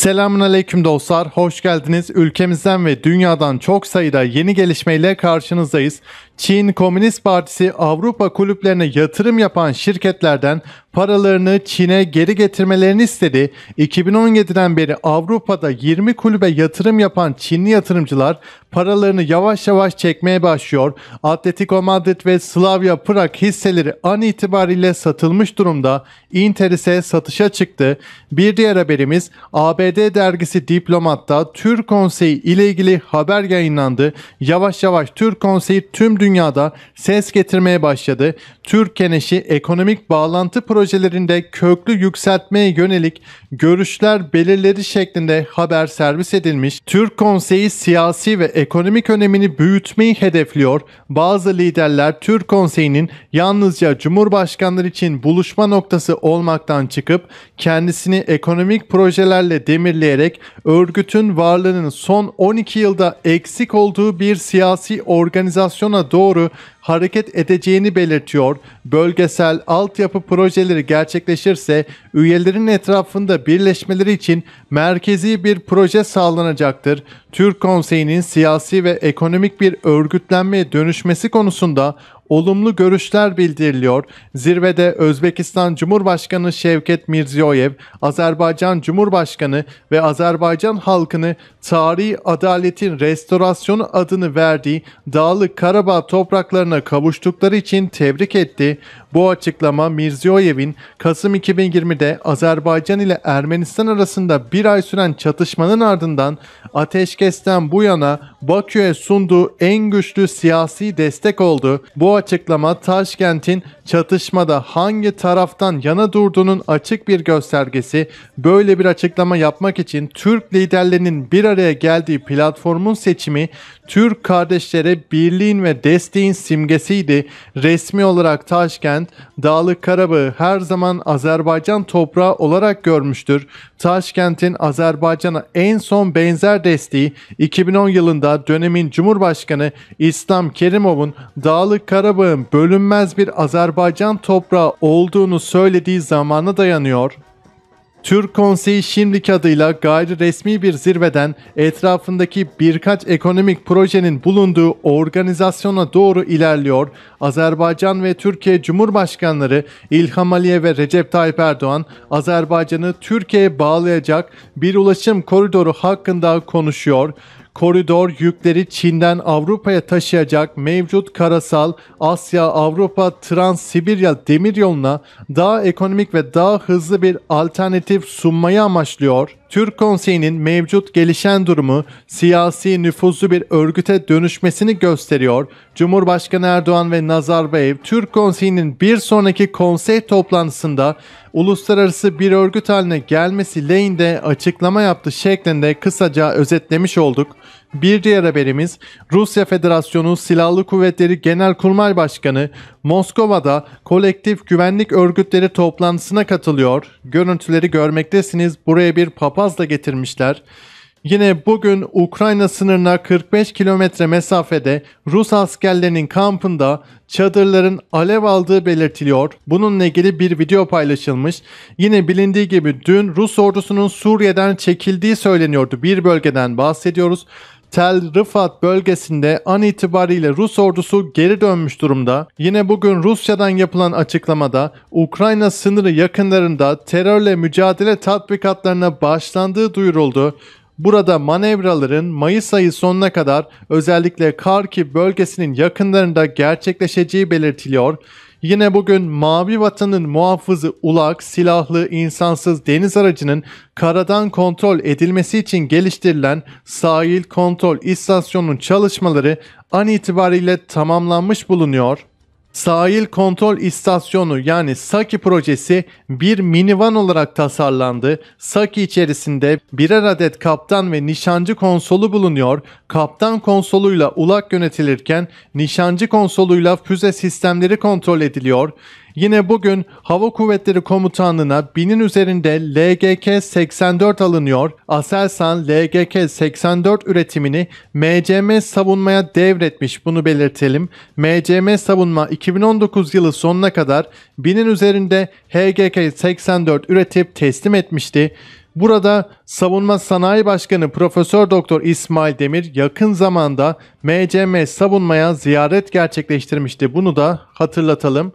Selamun Aleyküm dostlar, hoş geldiniz. Ülkemizden ve dünyadan çok sayıda yeni gelişmeyle karşınızdayız. Çin Komünist Partisi Avrupa kulüplerine yatırım yapan şirketlerden paralarını Çin'e geri getirmelerini istedi. 2017'den beri Avrupa'da 20 kulübe yatırım yapan Çinli yatırımcılar paralarını yavaş yavaş çekmeye başlıyor. Atletico Madrid ve Slavia Prag hisseleri an itibariyle satılmış durumda. Inter ise satışa çıktı. Bir diğer haberimiz ABD dergisi Diplomat'ta Türk Konseyi ile ilgili haber yayınlandı. Yavaş yavaş Türk Konseyi tüm dünyada ses getirmeye başladı. Türk Keneşi ekonomik bağlantı projesi projelerinde köklü yükseltmeye yönelik görüşler belirleri şeklinde haber servis edilmiş, Türk Konseyi siyasi ve ekonomik önemini büyütmeyi hedefliyor, bazı liderler Türk Konseyi'nin yalnızca Cumhurbaşkanları için buluşma noktası olmaktan çıkıp kendisini ekonomik projelerle demirleyerek örgütün varlığının son 12 yılda eksik olduğu bir siyasi organizasyona doğru hareket edeceğini belirtiyor. Bölgesel altyapı projeleri gerçekleşirse üyelerin etrafında birleşmeleri için merkezi bir proje sağlanacaktır. Türk Konseyi'nin siyasi ve ekonomik bir örgütlenmeye dönüşmesi konusunda olumlu görüşler bildiriliyor. Zirvede Özbekistan Cumhurbaşkanı Şevket Mirziyoyev, Azerbaycan Cumhurbaşkanı ve Azerbaycan halkını tarihi adaletin restorasyonu adını verdiği Dağlı Karabağ topraklarına kavuştukları için tebrik etti. Bu açıklama Mirziyoyev'in Kasım 2020'de Azerbaycan ile Ermenistan arasında bir ay süren çatışmanın ardından ateşkesten bu yana Bakü'ye sunduğu en güçlü siyasi destek oldu. Bu açıklama Taşkent'in çatışmada hangi taraftan yana durduğunun açık bir göstergesi. Böyle bir açıklama yapmak için Türk liderlerinin bir araya geldiği platformun seçimi Türk kardeşlere birliğin ve desteğin simgesiydi. Resmi olarak Taşkent, Dağlık Karabağ'ı her zaman Azerbaycan toprağı olarak görmüştür. Taşkent'in Azerbaycan'a en son benzer desteği 2010 yılında dönemin Cumhurbaşkanı İslam Kerimov'un Dağlık Karabağ Karabağ'ın bölünmez bir Azerbaycan toprağı olduğunu söylediği zamana dayanıyor. Türk Konseyi şimdiki adıyla gayri resmi bir zirveden etrafındaki birkaç ekonomik projenin bulunduğu organizasyona doğru ilerliyor. Azerbaycan ve Türkiye Cumhurbaşkanları İlham Aliyev ve Recep Tayyip Erdoğan Azerbaycan'ı Türkiye'ye bağlayacak bir ulaşım koridoru hakkında konuşuyor koridor yükleri Çin'den Avrupa'ya taşıyacak mevcut karasal Asya-Avrupa Trans-Sibirya demiryoluna daha ekonomik ve daha hızlı bir alternatif sunmayı amaçlıyor. Türk Konseyi'nin mevcut gelişen durumu siyasi nüfuzlu bir örgüte dönüşmesini gösteriyor. Cumhurbaşkanı Erdoğan ve Nazarbayev Türk Konseyi'nin bir sonraki konsey toplantısında uluslararası bir örgüt haline gelmesi lehinde açıklama yaptı şeklinde kısaca özetlemiş olduk. Bir diğer haberimiz Rusya Federasyonu Silahlı Kuvvetleri Genelkurmay Başkanı Moskova'da kolektif güvenlik örgütleri toplantısına katılıyor. Görüntüleri görmektesiniz. Buraya bir papaz da getirmişler. Yine bugün Ukrayna sınırına 45 kilometre mesafede Rus askerlerinin kampında çadırların alev aldığı belirtiliyor. Bununla ilgili bir video paylaşılmış. Yine bilindiği gibi dün Rus ordusunun Suriye'den çekildiği söyleniyordu. Bir bölgeden bahsediyoruz. Tel Rıfat bölgesinde an itibariyle Rus ordusu geri dönmüş durumda. Yine bugün Rusya'dan yapılan açıklamada Ukrayna sınırı yakınlarında terörle mücadele tatbikatlarına başlandığı duyuruldu. Burada manevraların Mayıs ayı sonuna kadar özellikle Karki bölgesinin yakınlarında gerçekleşeceği belirtiliyor. Yine bugün Mavi Vatan'ın muhafızı ulak, silahlı, insansız deniz aracının karadan kontrol edilmesi için geliştirilen sahil kontrol istasyonunun çalışmaları an itibariyle tamamlanmış bulunuyor. Sahil Kontrol İstasyonu yani Saki projesi bir minivan olarak tasarlandı. Saki içerisinde birer adet kaptan ve nişancı konsolu bulunuyor. Kaptan konsoluyla ulak yönetilirken nişancı konsoluyla füze sistemleri kontrol ediliyor. Yine bugün Hava Kuvvetleri Komutanlığı'na binin üzerinde LGK-84 alınıyor. Aselsan LGK-84 üretimini MCM Savunma'ya devretmiş bunu belirtelim. MCM Savunma 2019 yılı sonuna kadar binin üzerinde HGK-84 üretip teslim etmişti. Burada Savunma Sanayi Başkanı Profesör Doktor İsmail Demir yakın zamanda MCM Savunma'ya ziyaret gerçekleştirmişti. Bunu da hatırlatalım.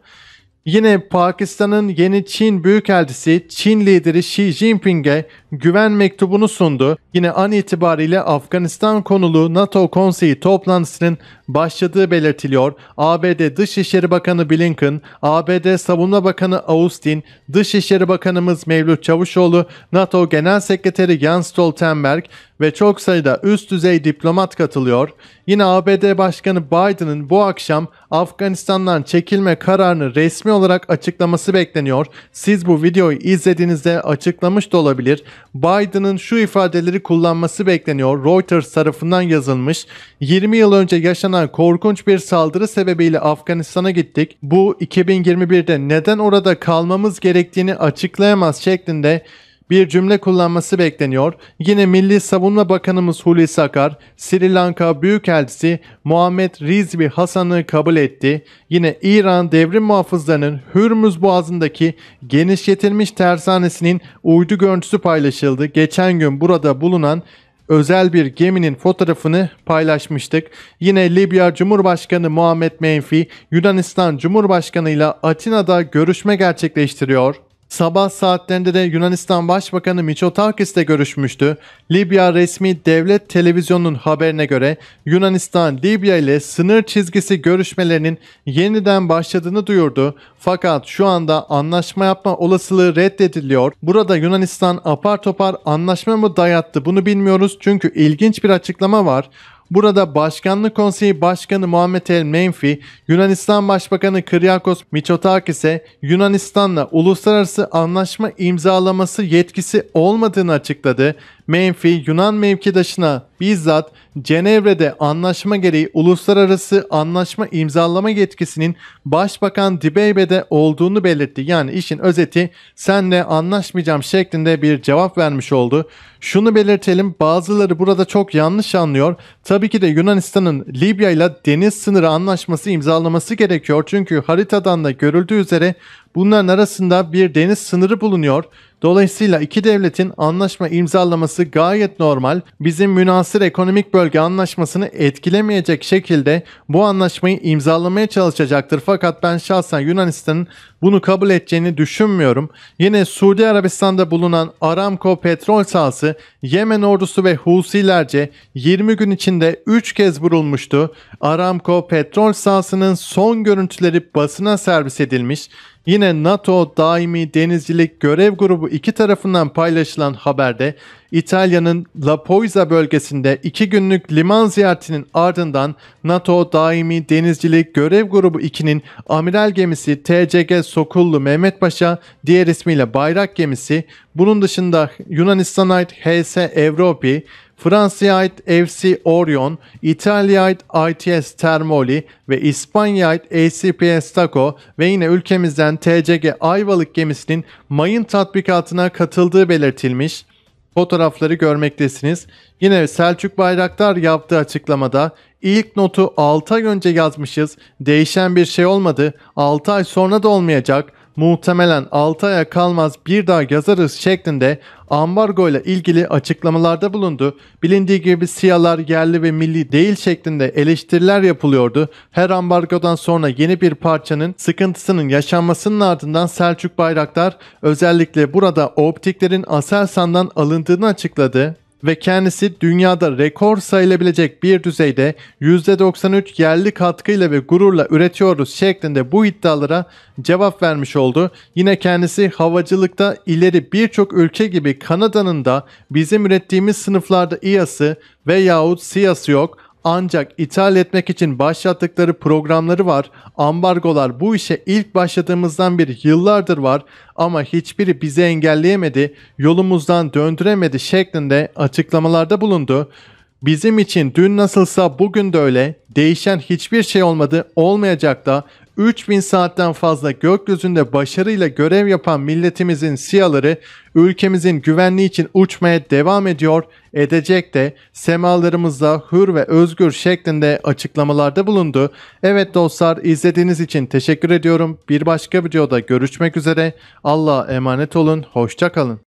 Yine Pakistan'ın yeni Çin Büyükelçisi Çin lideri Xi Jinping'e güven mektubunu sundu. Yine an itibariyle Afganistan konulu NATO konseyi toplantısının başladığı belirtiliyor. ABD Dışişleri Bakanı Blinken, ABD Savunma Bakanı Austin, Dışişleri Bakanımız Mevlüt Çavuşoğlu, NATO Genel Sekreteri Jens Stoltenberg ve çok sayıda üst düzey diplomat katılıyor. Yine ABD Başkanı Biden'ın bu akşam Afganistan'dan çekilme kararını resmi olarak açıklaması bekleniyor. Siz bu videoyu izlediğinizde açıklamış da olabilir. Biden'ın şu ifadeleri kullanması bekleniyor. Reuters tarafından yazılmış. 20 yıl önce yaşanan yaşanan korkunç bir saldırı sebebiyle Afganistan'a gittik. Bu 2021'de neden orada kalmamız gerektiğini açıklayamaz şeklinde bir cümle kullanması bekleniyor. Yine Milli Savunma Bakanımız Hulusi Akar, Sri Lanka Büyükelçisi Muhammed Rizvi Hasan'ı kabul etti. Yine İran devrim muhafızlarının Hürmüz Boğazı'ndaki genişletilmiş tersanesinin uydu görüntüsü paylaşıldı. Geçen gün burada bulunan özel bir geminin fotoğrafını paylaşmıştık. Yine Libya Cumhurbaşkanı Muhammed Menfi Yunanistan Cumhurbaşkanı ile Atina'da görüşme gerçekleştiriyor. Sabah saatlerinde de Yunanistan Başbakanı Mitsotakis ile görüşmüştü. Libya resmi devlet televizyonunun haberine göre Yunanistan Libya ile sınır çizgisi görüşmelerinin yeniden başladığını duyurdu. Fakat şu anda anlaşma yapma olasılığı reddediliyor. Burada Yunanistan apar topar anlaşma mı dayattı bunu bilmiyoruz çünkü ilginç bir açıklama var. Burada Başkanlık Konseyi Başkanı Muhammed El Menfi, Yunanistan Başbakanı Kyriakos Mitsotakis'e Yunanistan'la uluslararası anlaşma imzalaması yetkisi olmadığını açıkladı Menfi Yunan mevkidaşına bizzat Cenevre'de anlaşma gereği uluslararası anlaşma imzalama yetkisinin Başbakan Dibeybe'de olduğunu belirtti. Yani işin özeti senle anlaşmayacağım şeklinde bir cevap vermiş oldu. Şunu belirtelim bazıları burada çok yanlış anlıyor. Tabii ki de Yunanistan'ın Libya ile deniz sınırı anlaşması imzalaması gerekiyor. Çünkü haritadan da görüldüğü üzere bunların arasında bir deniz sınırı bulunuyor. Dolayısıyla iki devletin anlaşma imzalaması gayet normal. Bizim münasır ekonomik bölge anlaşmasını etkilemeyecek şekilde bu anlaşmayı imzalamaya çalışacaktır. Fakat ben şahsen Yunanistan'ın bunu kabul edeceğini düşünmüyorum. Yine Suudi Arabistan'da bulunan Aramco petrol sahası Yemen ordusu ve Husilerce 20 gün içinde 3 kez vurulmuştu. Aramco petrol sahasının son görüntüleri basına servis edilmiş. Yine NATO Daimi Denizcilik Görev Grubu iki tarafından paylaşılan haberde İtalya'nın La Poisa bölgesinde iki günlük liman ziyaretinin ardından NATO Daimi Denizcilik Görev Grubu 2'nin amiral gemisi TCG Sokullu Mehmet Paşa, diğer ismiyle Bayrak gemisi, bunun dışında Yunanistan'a ait HS Evropi, Fransa'ya ait FC Orion, İtalya'ya ait ITS Termoli ve İspanya'ya ait ACPS Taco ve yine ülkemizden TCG Ayvalık gemisinin mayın tatbikatına katıldığı belirtilmiş fotoğrafları görmektesiniz. Yine Selçuk Bayraktar yaptığı açıklamada ilk notu 6 ay önce yazmışız. Değişen bir şey olmadı. 6 ay sonra da olmayacak muhtemelen 6 aya kalmaz bir daha yazarız şeklinde ambargo ile ilgili açıklamalarda bulundu. Bilindiği gibi siyalar yerli ve milli değil şeklinde eleştiriler yapılıyordu. Her ambargodan sonra yeni bir parçanın sıkıntısının yaşanmasının ardından Selçuk Bayraktar özellikle burada optiklerin Aselsan'dan alındığını açıkladı ve kendisi dünyada rekor sayılabilecek bir düzeyde %93 yerli katkıyla ve gururla üretiyoruz şeklinde bu iddialara cevap vermiş oldu. Yine kendisi havacılıkta ileri birçok ülke gibi Kanada'nın da bizim ürettiğimiz sınıflarda İA'sı veyahut SİA'sı yok ancak ithal etmek için başlattıkları programları var. Ambargolar bu işe ilk başladığımızdan beri yıllardır var ama hiçbiri bizi engelleyemedi, yolumuzdan döndüremedi şeklinde açıklamalarda bulundu. Bizim için dün nasılsa bugün de öyle. Değişen hiçbir şey olmadı, olmayacak da. 3000 saatten fazla gökyüzünde başarıyla görev yapan milletimizin siyaları ülkemizin güvenliği için uçmaya devam ediyor, edecek de semalarımızda hür ve özgür şeklinde açıklamalarda bulundu. Evet dostlar izlediğiniz için teşekkür ediyorum. Bir başka videoda görüşmek üzere. Allah'a emanet olun. Hoşçakalın.